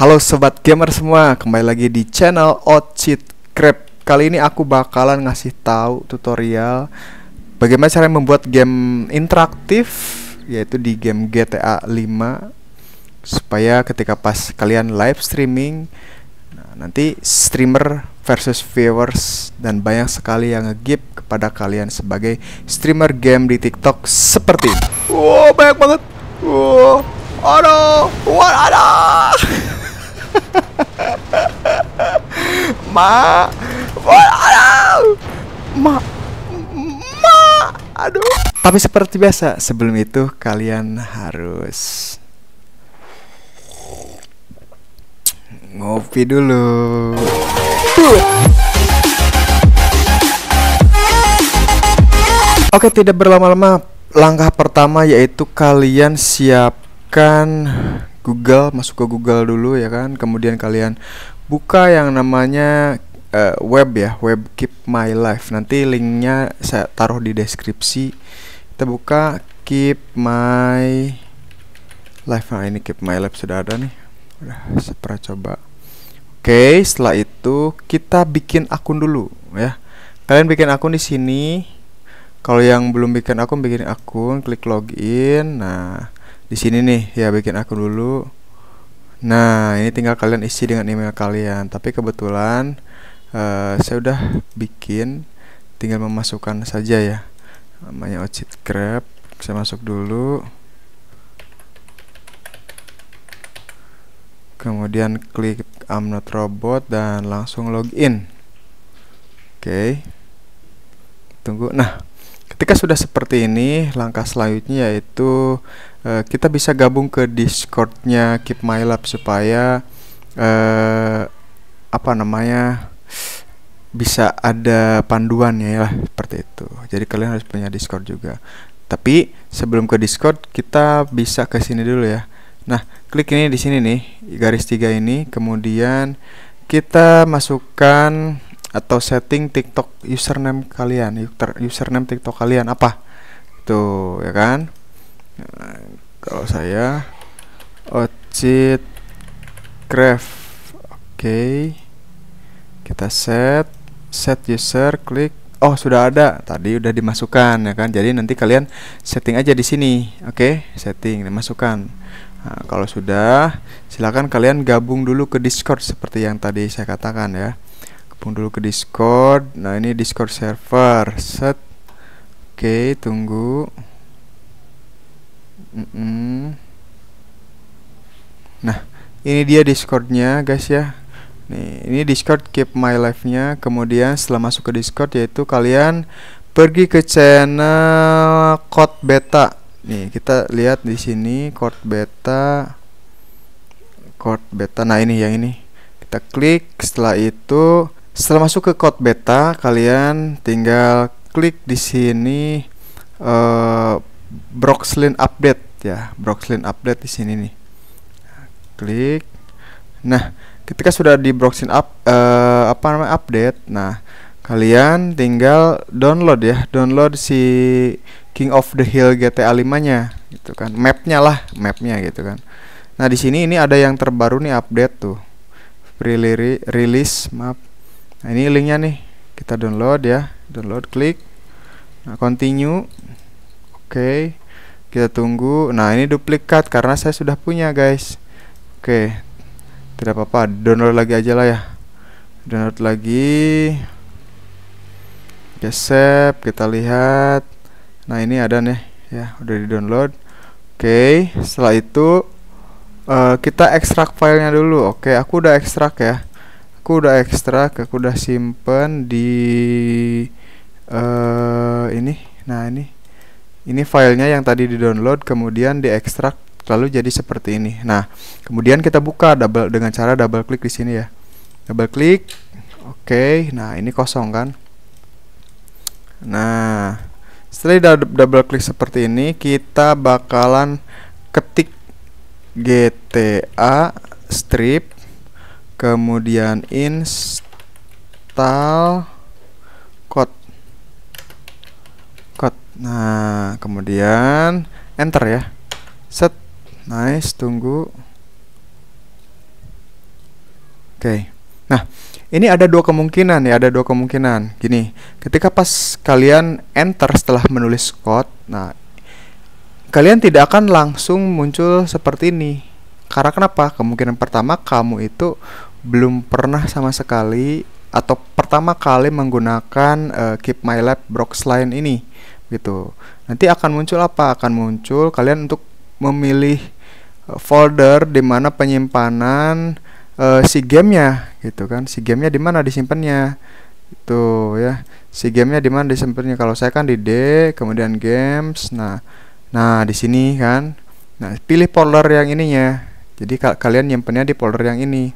Halo sobat gamer semua, kembali lagi di channel Ocit Crab. Kali ini aku bakalan ngasih tahu tutorial bagaimana cara membuat game interaktif yaitu di game GTA 5 supaya ketika pas kalian live streaming nah, nanti streamer versus viewers dan banyak sekali yang ngegip kepada kalian sebagai streamer game di TikTok seperti. Wow, banyak banget. Wow, aduh, what aduh. Ma. Ma. Ma. Aduh. Tapi seperti biasa, sebelum itu kalian harus ngopi dulu. Oke, tidak berlama-lama. Langkah pertama yaitu kalian siapkan Google, masuk ke Google dulu ya kan. Kemudian kalian buka yang namanya uh, web ya, web Keep My Life. Nanti linknya saya taruh di deskripsi. Kita buka Keep My Life. Nah, ini Keep My Life sudah ada nih. Udah saya coba. Oke, setelah itu kita bikin akun dulu ya. Kalian bikin akun di sini. Kalau yang belum bikin akun, bikin akun, klik login. Nah, di sini nih ya bikin akun dulu nah ini tinggal kalian isi dengan email kalian tapi kebetulan uh, saya udah bikin tinggal memasukkan saja ya namanya ocit grab saya masuk dulu kemudian klik I'm not robot dan langsung login oke okay. tunggu nah ketika sudah seperti ini langkah selanjutnya yaitu uh, kita bisa gabung ke Discordnya Keep My Lab supaya uh, apa namanya bisa ada panduannya ya lah ya, seperti itu. Jadi kalian harus punya Discord juga. Tapi sebelum ke Discord kita bisa ke sini dulu ya. Nah, klik ini di sini nih, garis tiga ini, kemudian kita masukkan atau setting TikTok username kalian, username TikTok kalian apa? Tuh, ya kan? kalau saya ocit Craft, oke okay. kita set set user klik oh sudah ada tadi udah dimasukkan ya kan jadi nanti kalian setting aja di sini oke okay? setting dimasukkan nah, kalau sudah silahkan kalian gabung dulu ke discord seperti yang tadi saya katakan ya gabung dulu ke discord nah ini discord server set oke okay, tunggu mm -mm. nah ini dia discordnya guys ya nih ini discord keep my life nya kemudian setelah masuk ke discord yaitu kalian pergi ke channel code beta nih kita lihat di sini code beta code beta nah ini yang ini kita klik setelah itu setelah masuk ke code beta kalian tinggal klik di sini uh, Broxlin update ya Broxlin update di sini nih klik nah ketika sudah di Broxlin up uh, apa namanya update nah kalian tinggal download ya download si King of the Hill GTA 5 nya gitu kan mapnya lah mapnya gitu kan nah di sini ini ada yang terbaru nih update tuh Reliri, release map nah ini linknya nih kita download ya download klik nah continue oke okay kita tunggu nah ini duplikat karena saya sudah punya guys oke tidak apa-apa download lagi aja lah ya download lagi oke save kita lihat nah ini ada nih ya udah di download oke setelah itu uh, kita ekstrak filenya dulu oke aku udah ekstrak ya aku udah ekstrak aku udah simpen di uh, ini nah ini ini filenya yang tadi di download kemudian diekstrak lalu jadi seperti ini nah kemudian kita buka double dengan cara double klik di sini ya double klik oke okay. nah ini kosong kan nah setelah double klik seperti ini kita bakalan ketik GTA strip kemudian install Nah, kemudian enter ya. Set. Nice, tunggu. Oke. Okay. Nah, ini ada dua kemungkinan ya, ada dua kemungkinan. Gini, ketika pas kalian enter setelah menulis code, nah kalian tidak akan langsung muncul seperti ini. Karena kenapa? Kemungkinan pertama kamu itu belum pernah sama sekali atau pertama kali menggunakan uh, Keep My Lab Brox Line ini gitu nanti akan muncul apa akan muncul kalian untuk memilih eh, folder di mana penyimpanan uh, si gamenya gitu kan si gamenya di mana disimpannya itu ya si gamenya di mana disimpannya kalau saya kan di D kemudian games nah nah di sini kan nah pilih folder yang ininya jadi ka kalian nyimpannya di folder yang ini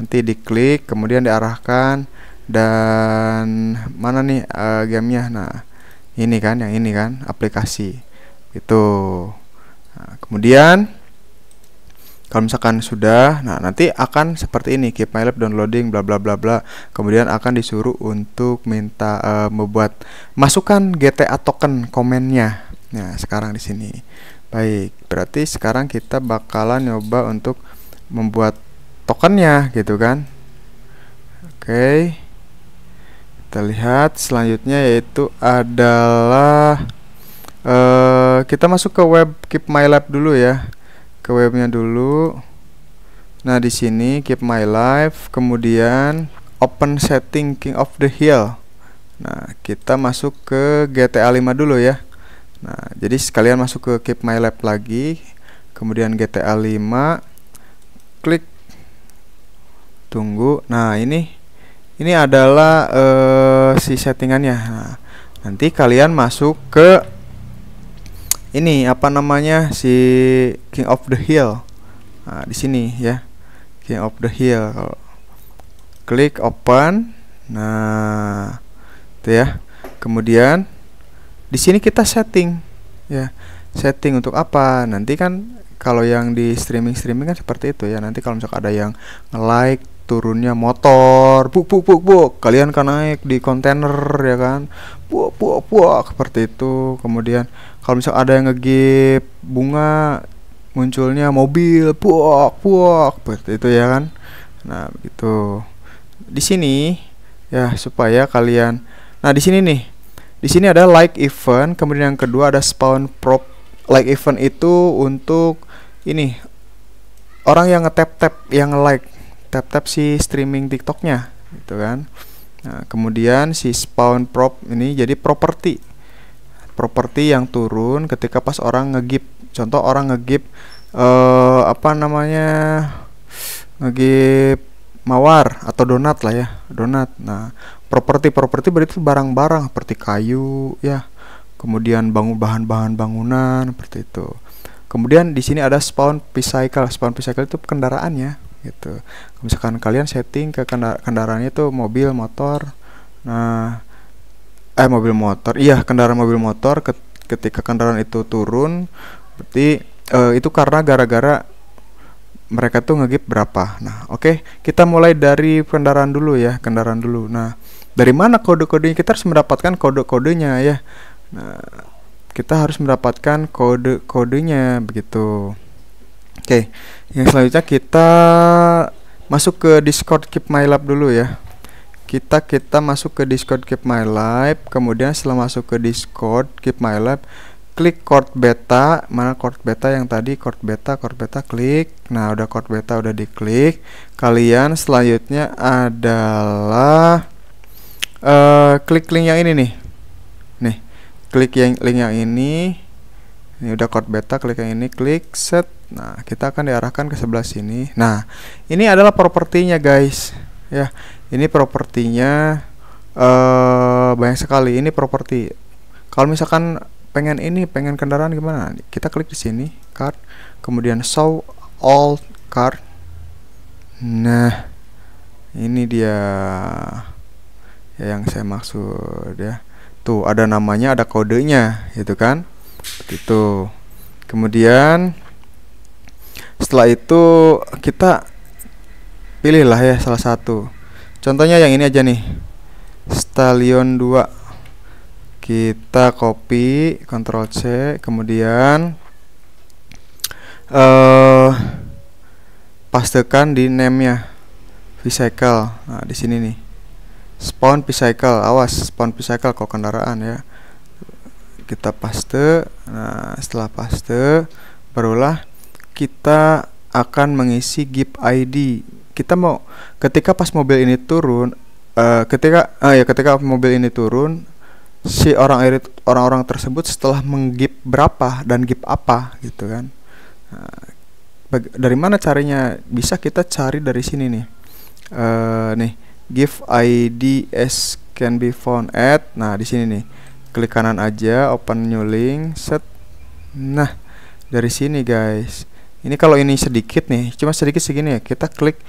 nanti diklik kemudian diarahkan dan mana nih uh, gamenya nah ini kan yang ini kan aplikasi itu nah, kemudian kalau misalkan sudah nah nanti akan seperti ini keep my lab downloading bla bla bla bla kemudian akan disuruh untuk minta uh, membuat masukan GTA token komennya nah sekarang di sini baik berarti sekarang kita bakalan nyoba untuk membuat tokennya gitu kan oke okay kita lihat selanjutnya yaitu adalah uh, kita masuk ke web Keep My Lab dulu ya ke webnya dulu nah di sini Keep My Life kemudian Open Setting King of the Hill nah kita masuk ke GTA 5 dulu ya nah jadi sekalian masuk ke Keep My life lagi kemudian GTA 5 klik tunggu nah ini ini adalah uh, si settingannya nah, nanti kalian masuk ke ini apa namanya si King of the Hill nah, di sini ya King of the Hill kalau klik open nah itu ya kemudian di sini kita setting ya setting untuk apa nanti kan kalau yang di streaming streaming kan seperti itu ya nanti kalau misalkan ada yang nge like turunnya motor buk buk buk buk kalian kan naik di kontainer ya kan buk buk buk seperti itu kemudian kalau misal ada yang ngegip bunga munculnya mobil buk buk seperti itu ya kan nah begitu di sini ya supaya kalian nah di sini nih di sini ada like event kemudian yang kedua ada spawn prop like event itu untuk ini orang yang ngetap tap yang like tap-tap si streaming TikToknya gitu kan nah, kemudian si spawn prop ini jadi properti properti yang turun ketika pas orang ngegip contoh orang ngegip uh, apa namanya ngegip mawar atau donat lah ya donat nah properti properti berarti barang-barang seperti kayu ya kemudian bangun bahan-bahan bangunan seperti itu kemudian di sini ada spawn bicycle spawn bicycle itu kendaraannya gitu misalkan kalian setting ke kendara kendaraannya itu mobil motor nah eh mobil motor iya kendaraan mobil motor ketika kendaraan itu turun berarti eh, itu karena gara-gara mereka tuh ngegip berapa nah oke okay, kita mulai dari kendaraan dulu ya kendaraan dulu nah dari mana kode-kodenya kita harus mendapatkan kode-kodenya ya nah kita harus mendapatkan kode-kodenya begitu oke okay yang selanjutnya kita masuk ke Discord Keep My Lab dulu ya. Kita kita masuk ke Discord Keep My Lab, kemudian setelah masuk ke Discord Keep My Lab, klik chord beta, mana chord beta yang tadi chord beta, chord beta klik. Nah, udah chord beta udah diklik. Kalian selanjutnya adalah uh, klik link yang ini nih. Nih, klik yang link yang ini. Ini udah chord beta, klik yang ini, klik set Nah, kita akan diarahkan ke sebelah sini. Nah, ini adalah propertinya, guys. Ya, ini propertinya uh, banyak sekali. Ini properti. Kalau misalkan pengen ini, pengen kendaraan gimana? Kita klik di sini, card, kemudian show all card. Nah, ini dia ya yang saya maksud ya. Tuh, ada namanya, ada kodenya, gitu kan? itu Kemudian setelah itu kita pilihlah ya salah satu contohnya yang ini aja nih stallion 2 kita copy ctrl C kemudian uh, pastekan di name-nya vehicle Nah, di sini nih. Spawn vehicle Awas, spawn vehicle kok kendaraan ya. Kita paste. Nah, setelah paste barulah kita akan mengisi gip ID. Kita mau ketika pas mobil ini turun, uh, ketika uh, ya ketika mobil ini turun, si orang orang-orang tersebut setelah menggip berapa dan gip apa gitu kan. Uh, dari mana carinya? Bisa kita cari dari sini nih. Uh, nih, give ID as can be found at. Nah, di sini nih. Klik kanan aja, open new link, set. Nah, dari sini guys ini kalau ini sedikit nih cuma sedikit segini ya kita klik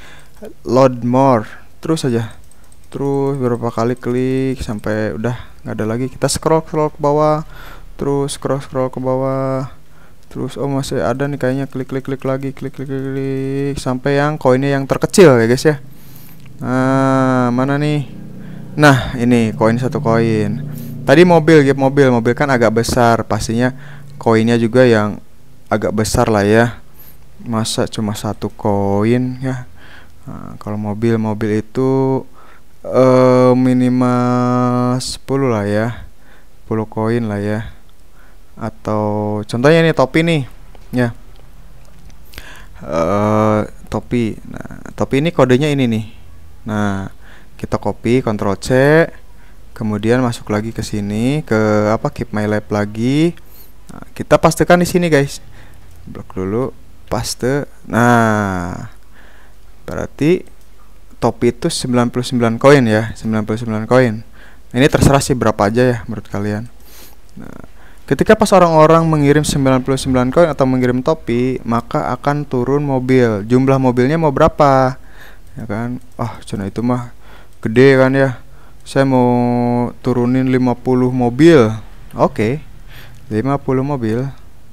load more terus saja terus beberapa kali klik sampai udah nggak ada lagi kita scroll scroll ke bawah terus scroll scroll ke bawah terus oh masih ada nih kayaknya klik klik klik lagi klik klik klik, klik. sampai yang koinnya yang terkecil ya guys ya nah, mana nih nah ini koin satu koin tadi mobil gitu mobil mobil kan agak besar pastinya koinnya juga yang agak besar lah ya masa cuma satu koin ya nah, kalau mobil mobil itu eh, minimal 10 lah ya 10 koin lah ya atau contohnya nih topi nih ya eh, topi nah topi ini kodenya ini nih nah kita copy Ctrl C kemudian masuk lagi ke sini ke apa keep my lab lagi nah, kita pastikan di sini guys blok dulu paste nah berarti topi itu 99 koin ya 99 koin nah, ini terserah sih berapa aja ya menurut kalian nah, ketika pas orang-orang mengirim 99 koin atau mengirim topi maka akan turun mobil jumlah mobilnya mau berapa ya kan oh, ah, cuna itu mah gede kan ya saya mau turunin 50 mobil oke okay. 50 mobil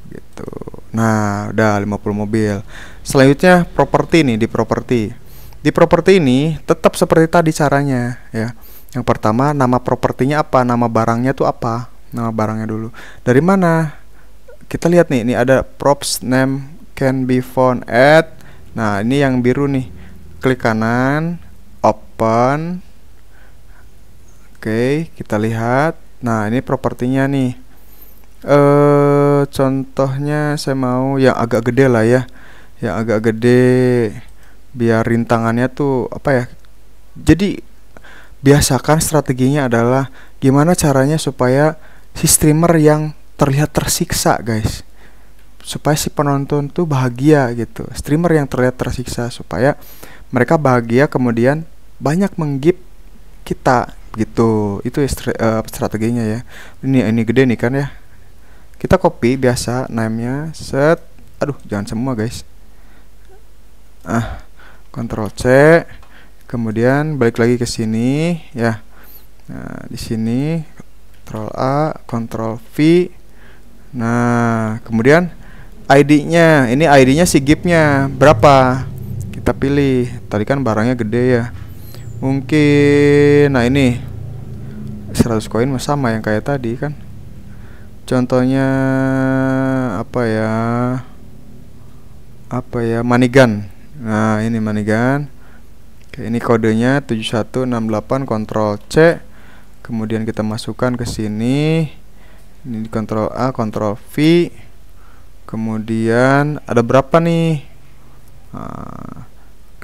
gitu nah udah 50 mobil selanjutnya properti nih di properti di properti ini tetap seperti tadi caranya ya yang pertama nama propertinya apa nama barangnya tuh apa nama barangnya dulu dari mana kita lihat nih ini ada props name can be found at nah ini yang biru nih klik kanan open oke okay, kita lihat nah ini propertinya nih uh, contohnya saya mau yang agak gede lah ya yang agak gede biar rintangannya tuh apa ya jadi biasakan strateginya adalah gimana caranya supaya si streamer yang terlihat tersiksa guys supaya si penonton tuh bahagia gitu streamer yang terlihat tersiksa supaya mereka bahagia kemudian banyak menggip kita gitu itu uh, strateginya ya ini ini gede nih kan ya kita copy biasa namanya set aduh jangan semua guys ah control C kemudian balik lagi ke sini ya nah di sini control A control V nah kemudian ID-nya ini ID-nya si gipnya berapa kita pilih tadi kan barangnya gede ya mungkin nah ini 100 koin sama yang kayak tadi kan contohnya apa ya apa ya manigan nah ini manigan Oke, ini kodenya 7168 kontrol C kemudian kita masukkan ke sini ini kontrol A kontrol V kemudian ada berapa nih nah,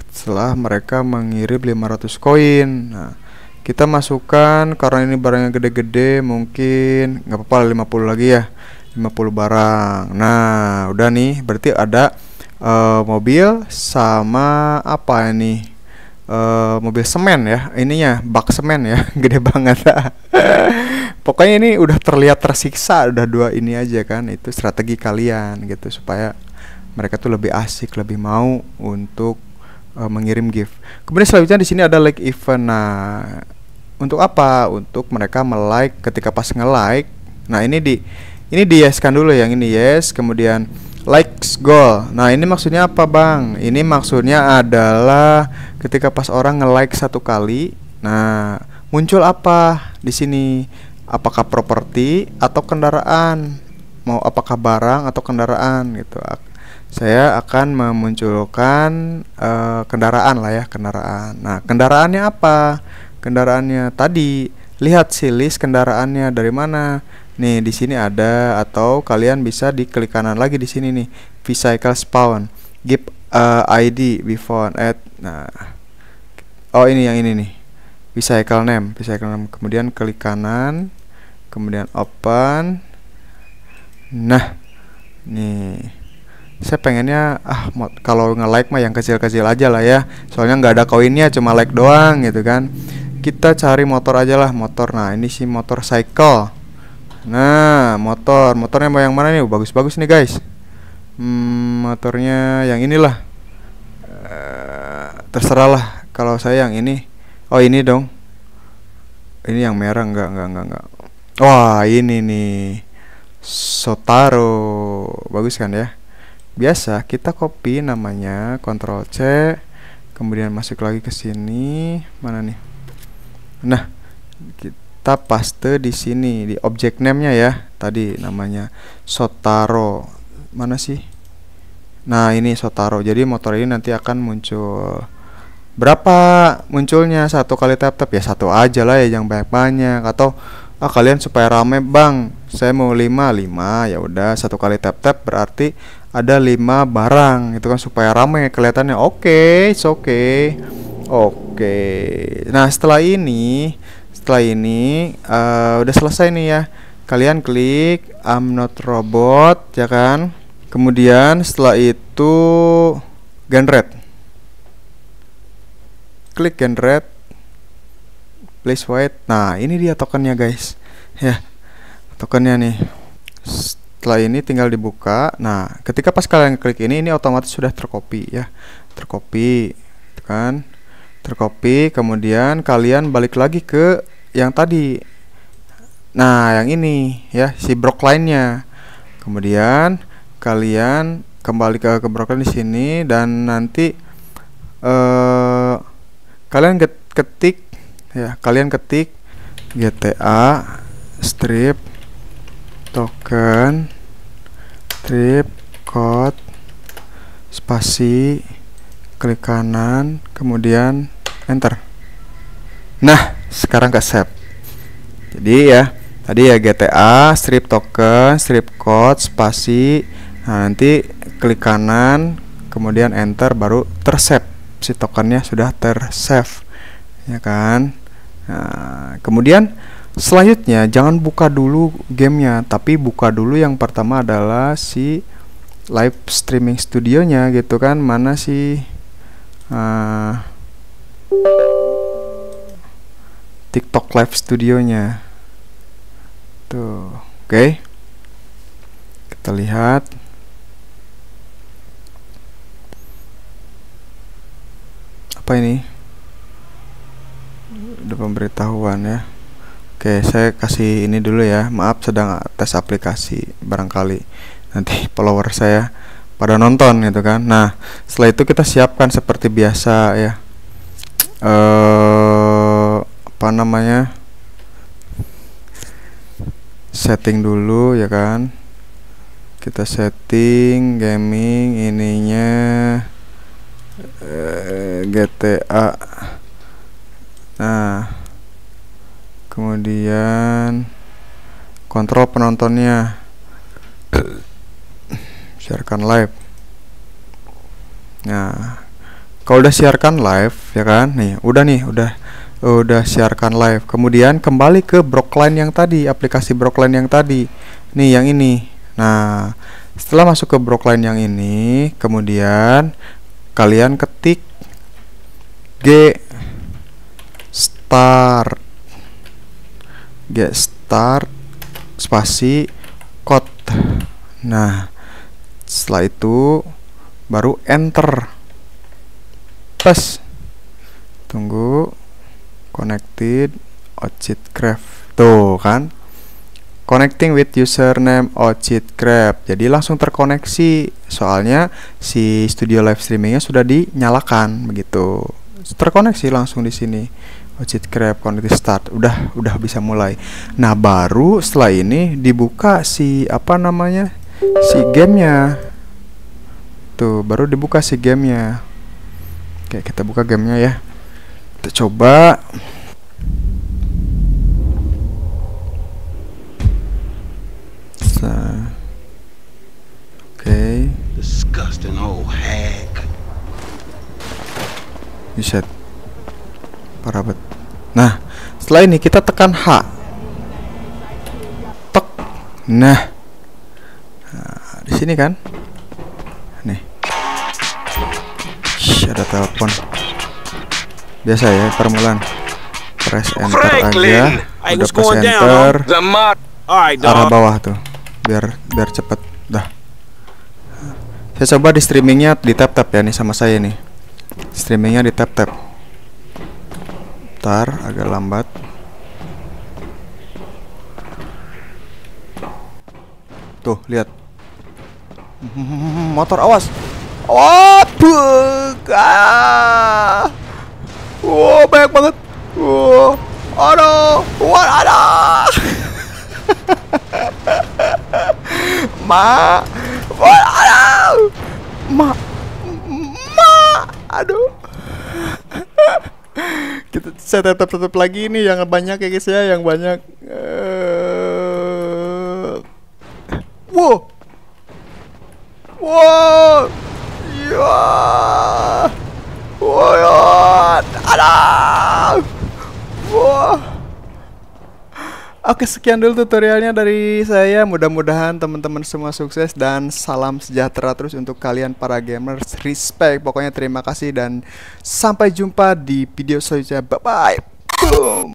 setelah mereka mengirim 500 koin nah kita masukkan karena ini barangnya gede-gede mungkin nggak apa-apa 50 lagi ya 50 barang nah udah nih berarti ada uh, mobil sama apa ini uh, mobil semen ya ininya bak semen ya gede banget pokoknya ini udah terlihat tersiksa udah dua ini aja kan itu strategi kalian gitu supaya mereka tuh lebih asik lebih mau untuk uh, mengirim gift. Kemudian selanjutnya di sini ada like event. Nah, untuk apa? Untuk mereka melike ketika pas nge-like. Nah, ini di ini di kan dulu yang ini yes, kemudian likes goal. Nah, ini maksudnya apa, Bang? Ini maksudnya adalah ketika pas orang nge-like satu kali, nah muncul apa di sini? Apakah properti atau kendaraan? Mau apakah barang atau kendaraan gitu. Saya akan memunculkan uh, kendaraan lah ya, kendaraan. Nah, kendaraannya apa? kendaraannya tadi lihat si list kendaraannya dari mana nih di sini ada atau kalian bisa di klik kanan lagi di sini nih vehicle spawn give uh, ID before found at nah oh ini yang ini nih vehicle name vehicle name kemudian klik kanan kemudian open nah nih saya pengennya ah kalau nge like mah yang kecil-kecil aja lah ya soalnya nggak ada koinnya cuma like doang gitu kan kita cari motor aja lah motor nah ini si motor cycle nah motor motornya mau yang mana nih bagus-bagus nih guys hmm, motornya yang inilah uh, terserah lah kalau saya yang ini oh ini dong ini yang merah enggak enggak enggak enggak wah ini nih Sotaro bagus kan ya biasa kita copy namanya Ctrl C kemudian masuk lagi ke sini mana nih Nah, kita paste di sini di object name-nya ya. Tadi namanya Sotaro. Mana sih? Nah, ini Sotaro. Jadi motor ini nanti akan muncul berapa munculnya satu kali tap tap ya satu aja lah ya yang banyak banyak atau ah kalian supaya rame bang saya mau lima lima ya udah satu kali tap tap berarti ada lima barang itu kan supaya rame kelihatannya oke okay, oke okay. oke Oke. Nah, setelah ini, setelah ini uh, udah selesai nih ya. Kalian klik I'm not robot ya kan? Kemudian setelah itu generate. Klik generate. Please wait. Nah, ini dia tokennya, guys. Ya. Tokennya nih. Setelah ini tinggal dibuka. Nah, ketika pas kalian klik ini ini otomatis sudah terkopi, ya. Tercopy gitu kan tercopy kemudian kalian balik lagi ke yang tadi nah yang ini ya si brok lainnya kemudian kalian kembali ke kebrokan di sini dan nanti eh, kalian ketik ya kalian ketik GTA strip token strip code spasi klik kanan kemudian enter nah sekarang ke save jadi ya tadi ya GTA strip token strip code spasi nah, nanti klik kanan kemudian enter baru tersave si tokennya sudah tersave ya kan nah, kemudian selanjutnya jangan buka dulu gamenya tapi buka dulu yang pertama adalah si live streaming studionya gitu kan mana sih uh, TikTok Live Studionya tuh oke okay. kita lihat apa ini ada pemberitahuan ya Oke, saya kasih ini dulu ya. Maaf sedang tes aplikasi barangkali nanti follower saya pada nonton gitu kan nah setelah itu kita siapkan seperti biasa ya eh apa namanya setting dulu ya kan kita setting gaming ininya eh, GTA nah kemudian kontrol penontonnya siarkan live nah kalau udah siarkan live ya kan nih udah nih udah udah siarkan live kemudian kembali ke brokline yang tadi aplikasi brokline yang tadi nih yang ini nah setelah masuk ke brokline yang ini kemudian kalian ketik G start G start spasi code nah setelah itu baru enter pas tunggu connected ojit craft tuh kan connecting with username ojit craft jadi langsung terkoneksi soalnya si studio live streamingnya sudah dinyalakan begitu terkoneksi langsung di sini ojit craft connect start udah udah bisa mulai nah baru setelah ini dibuka si apa namanya si gamenya tuh baru dibuka si gamenya oke kita buka gamenya ya kita coba oke Disgusting old Parah Nah, setelah ini kita tekan H. Tek. Nah di sini kan nih Shhh, ada telepon biasa ya permulaan press enter aja udah press enter arah bawah tuh biar biar cepet dah saya coba di streamingnya di tap tap ya nih sama saya nih streamingnya di tap tap ntar agak lambat tuh lihat Hmm, motor awas. Waduh. Ah. Wow, banyak banget. Wow. Aduh. Wah, ada. Ma. Wah, ada. Ma. Ma. Aduh. Kita saya tetap tetap lagi ini yang banyak ya guys ya, yang banyak. Uh... Wow. Ya. Ya. Oke sekian dulu tutorialnya dari saya Mudah-mudahan teman-teman semua sukses Dan salam sejahtera terus untuk kalian para gamers Respect Pokoknya terima kasih dan sampai jumpa di video selanjutnya Bye-bye Boom